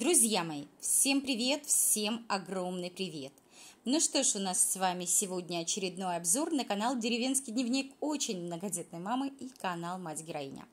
Друзья мои, всем привет, всем огромный привет! Ну что ж, у нас с вами сегодня очередной обзор на канал «Деревенский дневник» очень многодетной мамы и канал «Мать-героиня».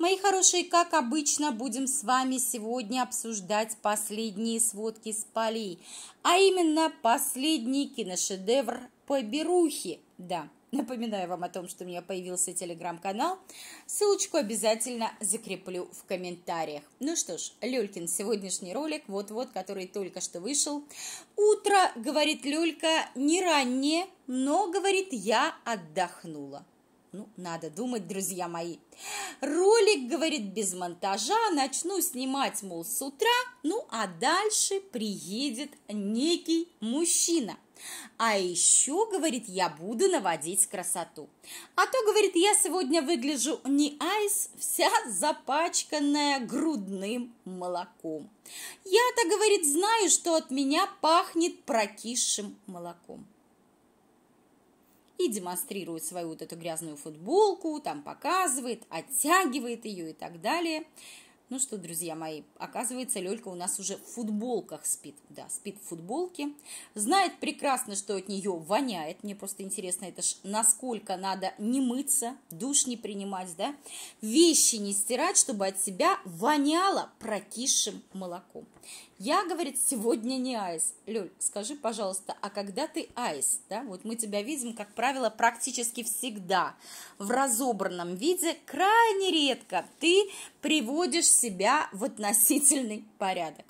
Мои хорошие, как обычно, будем с вами сегодня обсуждать последние сводки с полей, а именно последний киношедевр Поберухи, да – Напоминаю вам о том, что у меня появился телеграм-канал. Ссылочку обязательно закреплю в комментариях. Ну что ж, Люлькин сегодняшний ролик, вот-вот, который только что вышел. Утро, говорит Люлька, не раннее, но, говорит, я отдохнула. Ну, надо думать, друзья мои. Ролик, говорит, без монтажа, начну снимать, мол, с утра, ну, а дальше приедет некий мужчина – а еще, говорит, я буду наводить красоту. А то, говорит, я сегодня выгляжу не айс, вся запачканная грудным молоком. Я-то, говорит, знаю, что от меня пахнет прокисшим молоком и демонстрирует свою вот эту грязную футболку, там показывает, оттягивает ее и так далее – ну что, друзья мои, оказывается, Лёлька у нас уже в футболках спит. Да, спит в футболке. Знает прекрасно, что от нее воняет. Мне просто интересно, это ж насколько надо не мыться, душ не принимать, да? Вещи не стирать, чтобы от себя воняло прокисшим молоком. Я, говорит, сегодня не айс. Лёль, скажи, пожалуйста, а когда ты айс, да? Вот мы тебя видим, как правило, практически всегда в разобранном виде, крайне редко. Ты приводишь себя в относительный порядок.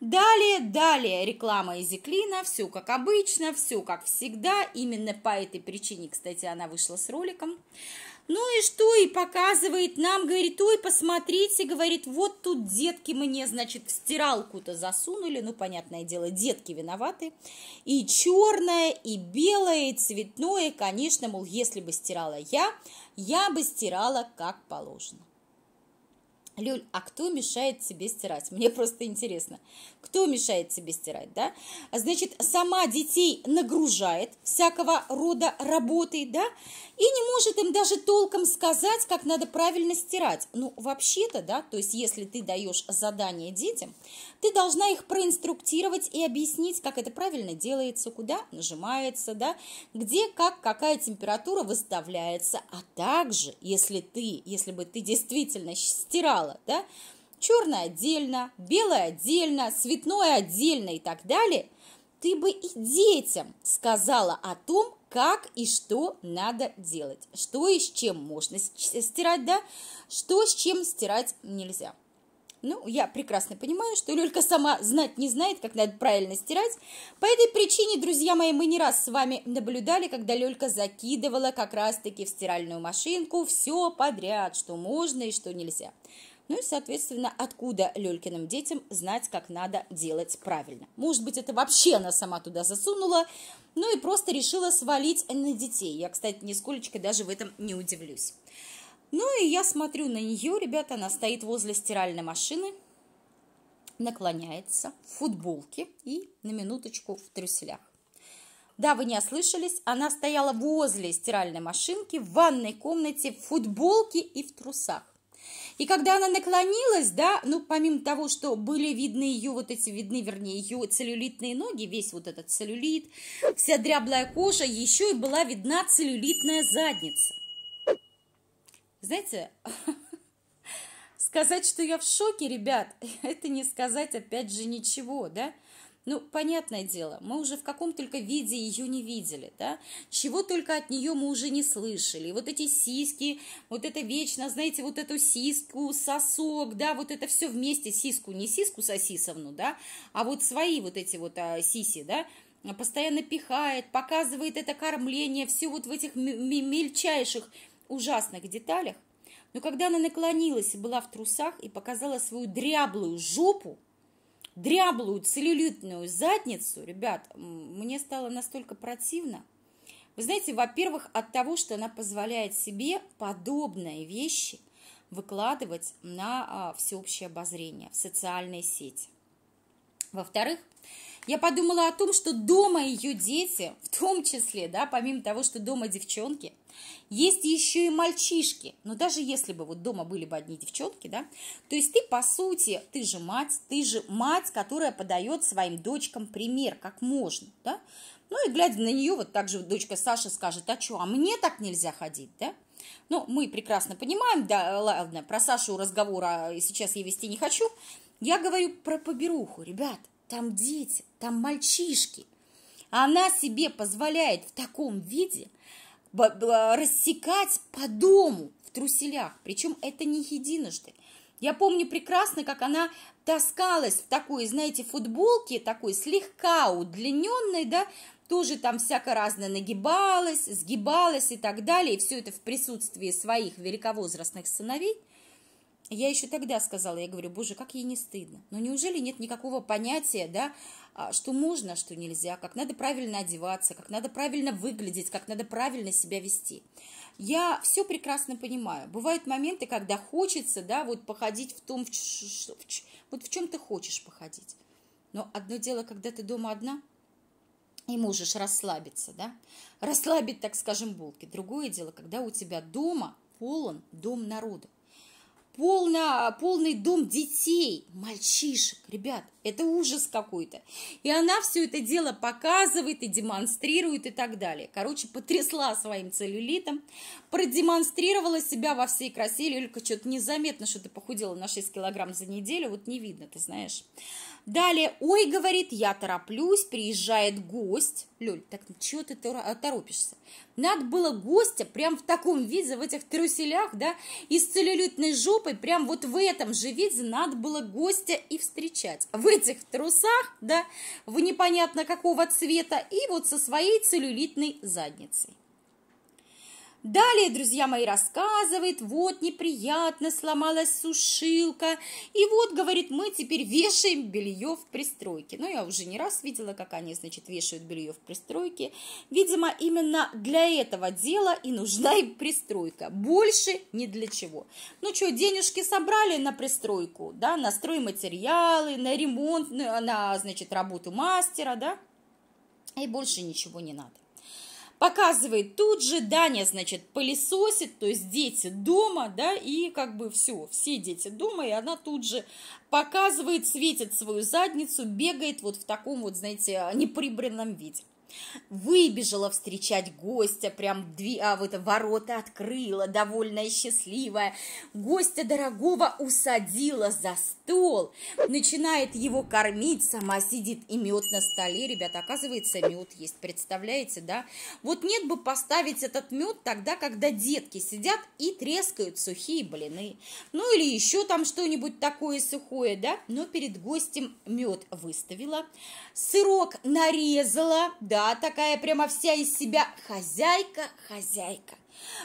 Далее, далее реклама Изиклина, все как обычно, все как всегда. Именно по этой причине, кстати, она вышла с роликом. Ну и что, и показывает нам, говорит, ой, посмотрите, говорит, вот тут детки мне, значит, в стиралку-то засунули, ну, понятное дело, детки виноваты, и черное, и белое, и цветное, конечно, мол, если бы стирала я, я бы стирала как положено. Люль, а кто мешает тебе стирать? Мне просто интересно. Кто мешает тебе стирать, да? Значит, сама детей нагружает всякого рода работой, да? И не может им даже толком сказать, как надо правильно стирать. Ну, вообще-то, да, то есть если ты даешь задание детям, ты должна их проинструктировать и объяснить, как это правильно делается, куда нажимается, да, где, как, какая температура выставляется. А также, если ты, если бы ты действительно стирал сказала, да, черное отдельно, белое отдельно, цветное отдельно и так далее, ты бы и детям сказала о том, как и что надо делать, что и с чем можно стирать, да, что с чем стирать нельзя. Ну, я прекрасно понимаю, что Люлька сама знать не знает, как надо правильно стирать. По этой причине, друзья мои, мы не раз с вами наблюдали, когда Люлька закидывала как раз-таки в стиральную машинку все подряд, что можно и что нельзя. Ну и, соответственно, откуда Лелькиным детям знать, как надо делать правильно. Может быть, это вообще она сама туда засунула, ну и просто решила свалить на детей. Я, кстати, нисколечко даже в этом не удивлюсь. Ну и я смотрю на нее, ребята, она стоит возле стиральной машины, наклоняется в футболке и на минуточку в трюселях. Да, вы не ослышались, она стояла возле стиральной машинки в ванной комнате в футболке и в трусах. И когда она наклонилась, да, ну, помимо того, что были видны ее вот эти, видны, вернее, ее целлюлитные ноги, весь вот этот целлюлит, вся дряблая кожа, еще и была видна целлюлитная задница. Знаете, сказать, что я в шоке, ребят, это не сказать, опять же, ничего, да, ну, понятное дело, мы уже в каком только виде ее не видели, да? Чего только от нее мы уже не слышали. вот эти сиськи, вот это вечно, знаете, вот эту сиску, сосок, да, вот это все вместе, сиску, не сиску сосисовну, да, а вот свои вот эти вот а, сиси, да, постоянно пихает, показывает это кормление, все вот в этих мельчайших ужасных деталях. Но когда она наклонилась и была в трусах и показала свою дряблую жопу, дряблую целлюлитную задницу, ребят, мне стало настолько противно. Вы знаете, во-первых, от того, что она позволяет себе подобные вещи выкладывать на а, всеобщее обозрение в социальные сети. Во-вторых, я подумала о том, что дома ее дети, в том числе, да, помимо того, что дома девчонки, есть еще и мальчишки. Но даже если бы вот дома были бы одни девчонки, да, то есть ты, по сути, ты же мать, ты же мать, которая подает своим дочкам пример, как можно, да. Ну и глядя на нее, вот так же дочка Саша скажет, а что, а мне так нельзя ходить, да? Ну, мы прекрасно понимаем, да, ладно, про Сашу разговора сейчас я вести не хочу. Я говорю про поберуху, ребят, там дети, там мальчишки. Она себе позволяет в таком виде рассекать по дому в труселях. Причем это не единожды. Я помню прекрасно, как она таскалась в такой, знаете, футболке, такой слегка удлиненной, да, тоже там всяко разное нагибалась, сгибалась и так далее, и все это в присутствии своих великовозрастных сыновей – я еще тогда сказала, я говорю, боже, как ей не стыдно. Но неужели нет никакого понятия, да, а, что можно, что нельзя, как надо правильно одеваться, как надо правильно выглядеть, как надо правильно себя вести. Я все прекрасно понимаю. Бывают моменты, когда хочется, да, вот походить в том, в, в, вот в чем ты хочешь походить. Но одно дело, когда ты дома одна, и можешь расслабиться, да, расслабить, так скажем, булки. Другое дело, когда у тебя дома полон дом народа полный полный дом детей, мальчишек, ребят, это ужас какой-то. И она все это дело показывает и демонстрирует и так далее. Короче, потрясла своим целлюлитом, продемонстрировала себя во всей красе. Люлька, что-то незаметно, что ты похудела на 6 килограмм за неделю, вот не видно, ты знаешь. Далее, ой, говорит, я тороплюсь, приезжает гость. Лёль, так чего ты э, торопишься? Надо было гостя прям в таком виде, в этих труселях, да, и с целлюлитной жопой, прям вот в этом же виде надо было гостя и встречать. В этих трусах, да, в непонятно какого цвета, и вот со своей целлюлитной задницей. Далее, друзья мои, рассказывает, вот неприятно сломалась сушилка, и вот, говорит, мы теперь вешаем белье в пристройке. Но ну, я уже не раз видела, как они, значит, вешают белье в пристройке. Видимо, именно для этого дела и нужна им пристройка, больше ни для чего. Ну что, денежки собрали на пристройку, да, на стройматериалы, на ремонт, на, значит, работу мастера, да, и больше ничего не надо показывает тут же, Даня, значит, пылесосит, то есть дети дома, да, и как бы все, все дети дома, и она тут же показывает, светит свою задницу, бегает вот в таком вот, знаете, неприбранном виде. Выбежала встречать гостя, прям дви, а, вот, ворота открыла, довольная и счастливая. Гостя дорогого усадила за стол стол, начинает его кормить, сама сидит и мед на столе. Ребята, оказывается, мед есть, представляете, да? Вот нет бы поставить этот мед тогда, когда детки сидят и трескают сухие блины. Ну или еще там что-нибудь такое сухое, да? Но перед гостем мед выставила, сырок нарезала, да, такая прямо вся из себя хозяйка, хозяйка.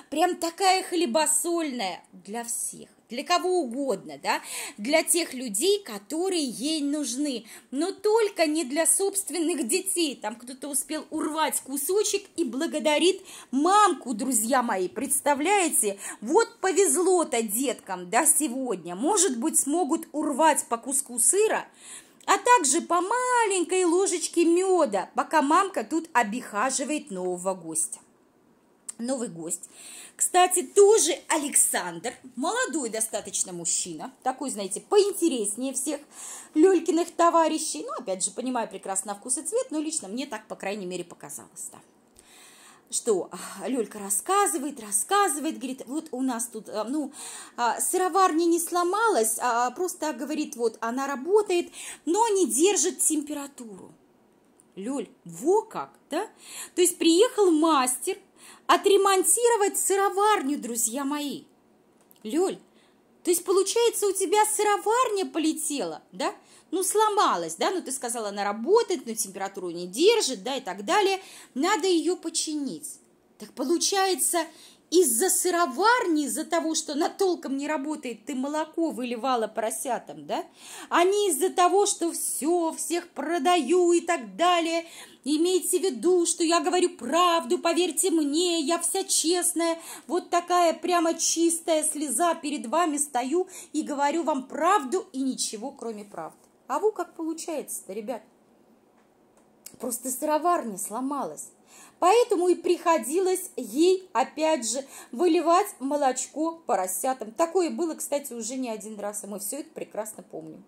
Прям такая хлебосольная для всех для кого угодно, да, для тех людей, которые ей нужны, но только не для собственных детей. Там кто-то успел урвать кусочек и благодарит мамку, друзья мои, представляете? Вот повезло-то деткам, да, сегодня. Может быть, смогут урвать по куску сыра, а также по маленькой ложечке меда, пока мамка тут обихаживает нового гостя новый гость. Кстати, тоже Александр, молодой достаточно мужчина, такой, знаете, поинтереснее всех Лёлькиных товарищей. Ну, опять же, понимаю прекрасно вкус и цвет, но лично мне так, по крайней мере, показалось, да что а, Лёлька рассказывает, рассказывает, говорит, вот у нас тут, а, ну, а, сыроварня не сломалась, а просто, говорит, вот она работает, но не держит температуру. Лёль, во как, да? То есть приехал мастер, отремонтировать сыроварню, друзья мои. Лёль, то есть, получается, у тебя сыроварня полетела, да? Ну, сломалась, да? Ну, ты сказала, она работает, но температуру не держит, да, и так далее. Надо ее починить. Так получается, из-за сыроварни, из-за того, что она толком не работает, ты молоко выливала поросятам, да? А не из-за того, что все, всех продаю и так далее, Имейте в виду, что я говорю правду, поверьте мне, я вся честная, вот такая прямо чистая слеза перед вами стою и говорю вам правду и ничего, кроме правды. А вы как получается-то, ребят? Просто сыроварня сломалась. Поэтому и приходилось ей, опять же, выливать молочко поросятам. Такое было, кстати, уже не один раз, и мы все это прекрасно помним.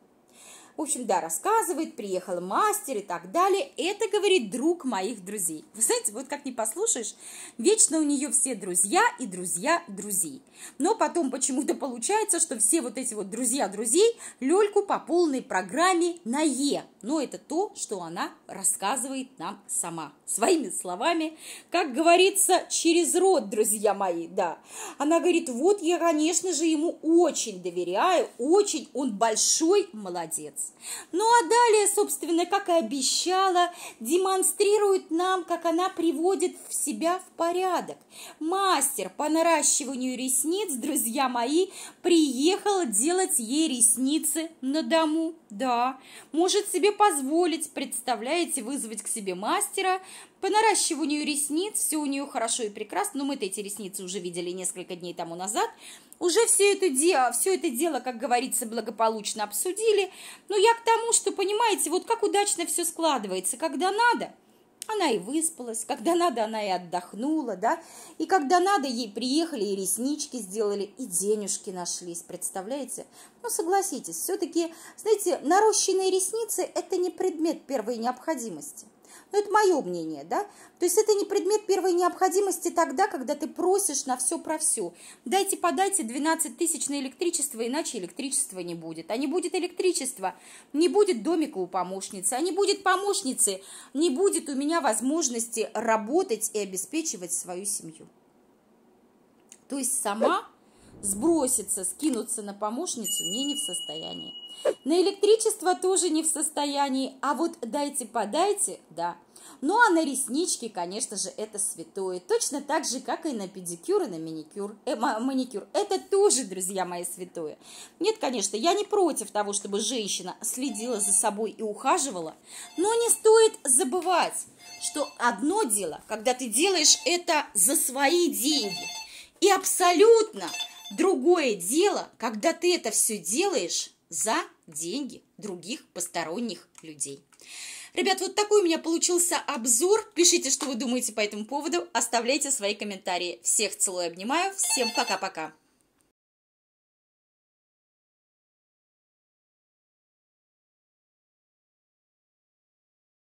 В общем, да, рассказывает, приехал мастер и так далее. Это, говорит, друг моих друзей. Вы знаете, вот как не послушаешь, вечно у нее все друзья и друзья друзей. Но потом почему-то получается, что все вот эти вот друзья друзей Лельку по полной программе на Е. Но это то, что она рассказывает нам сама. Своими словами, как говорится, через рот, друзья мои, да. Она говорит, вот я, конечно же, ему очень доверяю, очень он большой молодец. Ну а далее, собственно, как и обещала, демонстрирует нам, как она приводит в себя в порядок. Мастер по наращиванию ресниц, друзья мои, приехал делать ей ресницы на дому. Да, может себе позволить, представляете, вызвать к себе мастера, по наращиванию ресниц, все у нее хорошо и прекрасно, но мы-то эти ресницы уже видели несколько дней тому назад – уже все это дело, все это дело, как говорится, благополучно обсудили. Но я к тому, что, понимаете, вот как удачно все складывается, когда надо – она и выспалась, когда надо, она и отдохнула, да, и когда надо, ей приехали и реснички сделали, и денежки нашлись, представляете? Ну, согласитесь, все-таки, знаете, нарощенные ресницы – это не предмет первой необходимости – ну, это мое мнение, да. То есть это не предмет первой необходимости тогда, когда ты просишь на все про все. Дайте, подайте 12 тысяч на электричество, иначе электричества не будет. А не будет электричества, не будет домика у помощницы, а не будет помощницы, не будет у меня возможности работать и обеспечивать свою семью. То есть сама сброситься, скинуться на помощницу не не в состоянии. На электричество тоже не в состоянии, а вот дайте-подайте, да. Ну а на реснички, конечно же, это святое. Точно так же, как и на педикюр и на маникюр. э, маникюр. Это тоже, друзья мои, святое. Нет, конечно, я не против того, чтобы женщина следила за собой и ухаживала, но не стоит забывать, что одно дело, когда ты делаешь это за свои деньги, и абсолютно другое дело, когда ты это все делаешь за деньги других посторонних людей. Ребят, вот такой у меня получился обзор. Пишите, что вы думаете по этому поводу. Оставляйте свои комментарии. Всех целую, обнимаю. Всем пока-пока.